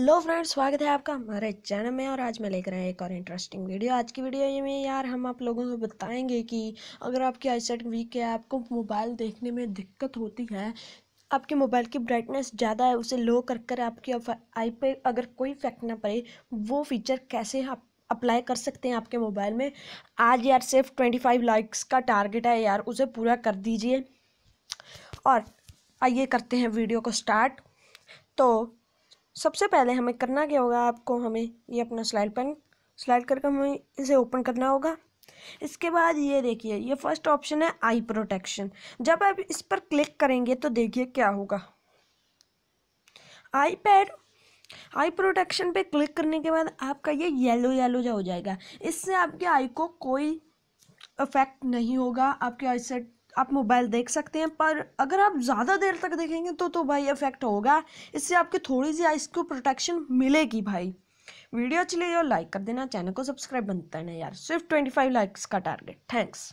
hello friends स्वागत है आपका हमारे चैनल में और आज मैं लेकर आया एक और इंटरेस्टिंग वीडियो आज की वीडियो में यार हम आप लोगों को बताएंगे कि अगर आपकी आईसेट वीक है आपको मोबाइल देखने में दिक्कत होती है आपके मोबाइल की ब्राइटनेस ज़्यादा है उसे लो कर कर आपकी आई पे अगर कोई इफेक्ट ना पड़े वो फीचर कैसे आप अप्लाई कर सकते हैं आपके मोबाइल में आज यार सिर्फ ट्वेंटी फाइव लाइक्स का टारगेट है यार उसे पूरा कर दीजिए और आइए करते हैं वीडियो को स्टार्ट तो सबसे पहले हमें करना क्या होगा आपको हमें ये अपना स्लाइड पेन स्लाइड करके हमें इसे ओपन करना होगा इसके बाद ये देखिए ये फर्स्ट ऑप्शन है आई प्रोटेक्शन जब आप इस पर क्लिक करेंगे तो देखिए क्या होगा आईपैड आई प्रोटेक्शन पे क्लिक करने के बाद आपका ये येलो येलो जा हो जाएगा इससे आपके आई को कोई इफेक्ट नहीं होगा आपके आई से आप मोबाइल देख सकते हैं पर अगर आप ज़्यादा देर तक देखेंगे तो तो भाई इफेक्ट होगा इससे आपकी थोड़ी सी आइस को प्रोटेक्शन मिलेगी भाई वीडियो अच्छी लगी और लाइक कर देना चैनल को सब्सक्राइब बनता है यार सिर्फ ट्वेंटी फाइव लाइक्स का टारगेट थैंक्स